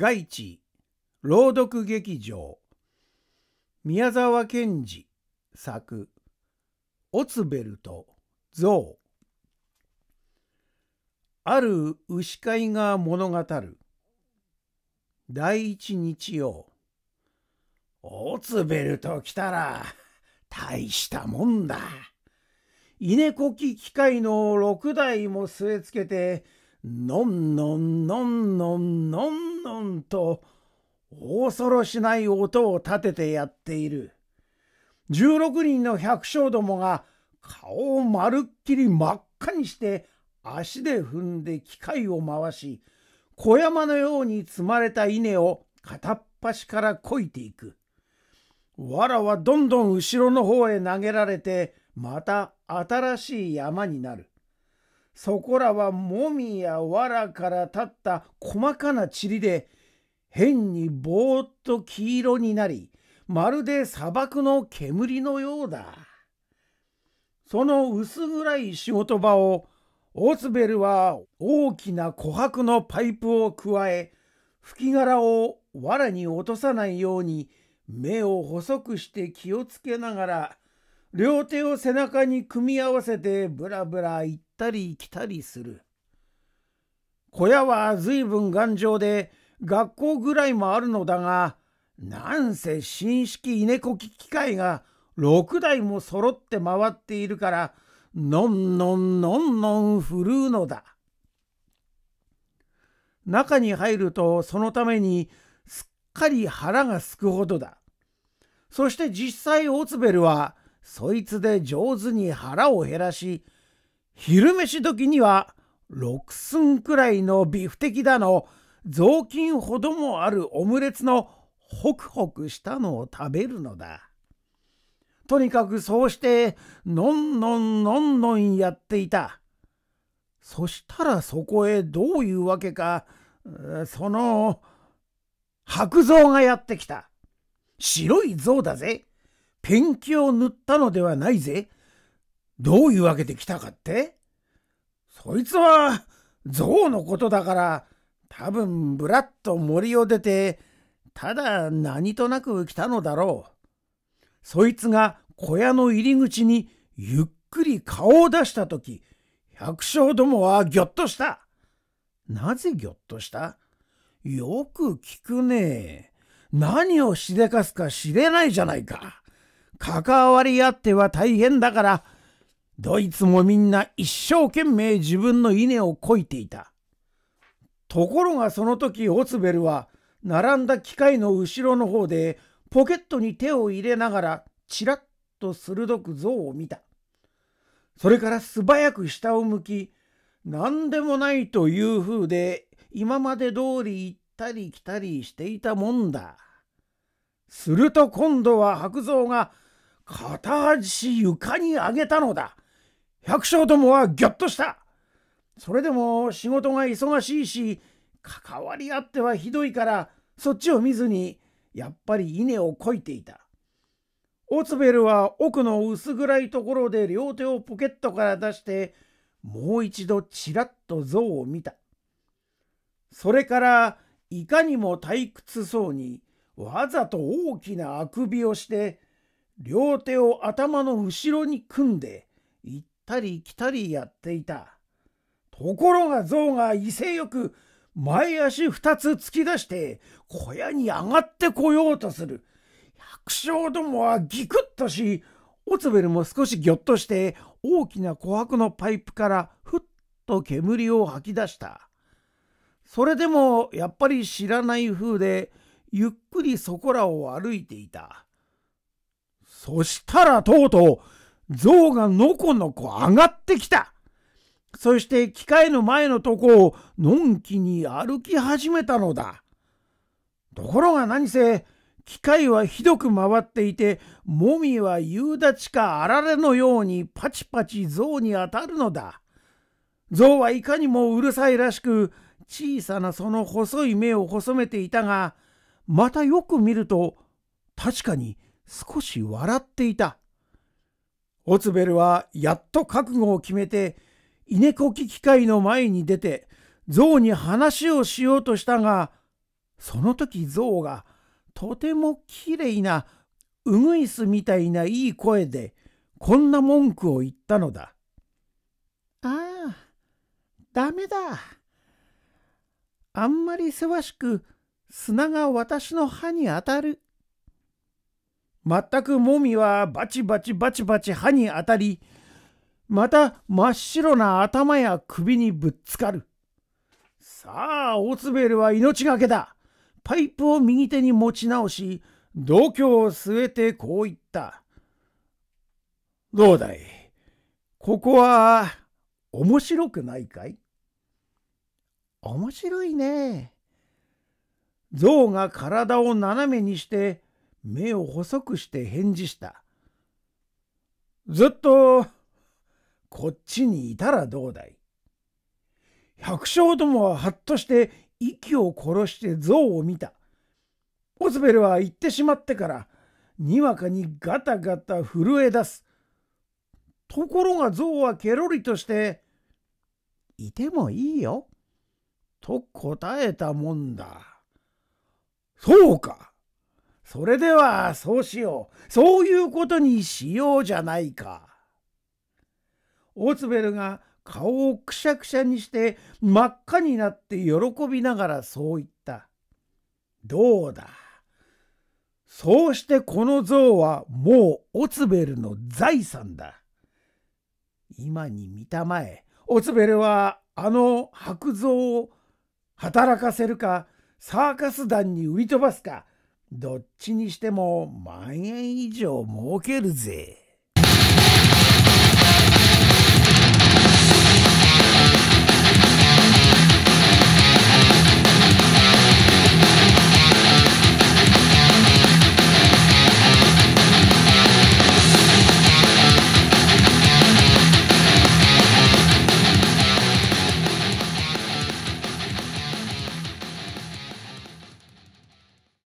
外地朗読劇場宮沢賢治作「オツベルト像ある牛飼いが物語る第一日曜オツベルト来たら大したもんだ稲こき機械の6台も据え付けてのんのんのんのんのんんのんと恐ろしない音を立ててやっている。16人の百姓どもが顔をまるっきり真っ赤にして足で踏んで機械を回し小山のように積まれた稲を片っ端からこいていく。わらはどんどん後ろの方へ投げられてまた新しい山になる。そこらはもみや藁から立った細かな塵で変にぼーっと黄色になりまるで砂漠の煙のようだその薄暗い仕事場をオツベルは大きな琥珀のパイプを加え吹き殻を藁に落とさないように目を細くして気をつけながら両手を背中に組み合わせてぶらぶら行ったり来たりする。小屋は随分頑丈で学校ぐらいもあるのだが、なんせ新式稲こき機械が6台も揃って回っているから、のんのんのんのん振るうのだ。中に入るとそのためにすっかり腹がすくほどだ。そして実際オツベルはそいつで上手に腹を減らし、昼飯時には6寸くらいのビフテキだの、雑巾ほどもあるオムレツのホクホクしたのを食べるのだ。とにかくそうして、のんのんのんのんやっていた。そしたらそこへどういうわけか、その、白象がやってきた。白い象だぜ。ペンキを塗ったのではないぜ。どういうわけで来たかってそいつは、象のことだから、多分ぶらっと森を出て、ただ何となく来たのだろう。そいつが小屋の入り口にゆっくり顔を出した時、百姓どもはぎょっとした。なぜぎょっとしたよく聞くね何をしでかすか知れないじゃないか。関わり合っては大変だから、ドイツもみんな一生懸命自分の稲をこいていた。ところがその時オツベルは並んだ機械の後ろの方でポケットに手を入れながらちらっと鋭く像を見た。それから素早く下を向き、何でもないという風で今まで通り行ったり来たりしていたもんだ。すると今度は白蔵が片足床に上げたのだ。百姓どもはぎょっとした。それでも仕事が忙しいし、関わり合ってはひどいから、そっちを見ずに、やっぱり稲をこいていた。オツベルは奥の薄暗いところで両手をポケットから出して、もう一度ちらっと像を見た。それからいかにも退屈そうにわざと大きなあくびをして両手を頭の後ろに組んで行ったり来たりやっていたところが象が威勢よく前足二つ突き出して小屋に上がってこようとする百姓どもはギクッとしオツベルも少しぎょっとして大きな琥珀のパイプからふっと煙を吐き出したそれでもやっぱり知らない風でゆっくりそこらを歩いていたそしたらとうとう、象がのこのこ上がってきた。そして機械の前のとこをのんきに歩き始めたのだ。ところが何せ、機械はひどく回っていて、もみは夕立かあられのようにパチパチ象に当たるのだ。象はいかにもうるさいらしく、小さなその細い目を細めていたが、またよく見ると、確かに少し笑っていた。オツベルはやっと覚悟を決めて、稲こき機械の前に出て、象に話をしようとしたが、その時象が、とてもきれいな、うぐいすみたいないい声で、こんな文句を言ったのだ。ああ、だめだ。あんまりせわしく砂が私の歯に当たる。全くもみはバチバチバチバチ歯に当たり、また真っ白な頭や首にぶっつかる。さあ、オーツベールは命がけだ。パイプを右手に持ち直し、度胸を据えてこう言った。どうだいここは面白くないかい面白いね。象が体を斜めにして目を細くして返事した。ずっと、こっちにいたらどうだい百姓どもははっとして息を殺して象を見た。オズベルは行ってしまってから、にわかにガタガタ震え出す。ところが象はケロリとして、いてもいいよ。と答えたもんだ。そうか。それではそうしよう。そういうことにしようじゃないか。オツベルが顔をくしゃくしゃにして真っ赤になって喜びながらそう言った。どうだ。そうしてこの像はもうオツベルの財産だ。今に見たまえ、オツベルはあの白像を働かせるか、サーカス団に売り飛ばすか、どっちにしても万円以上儲けるぜ。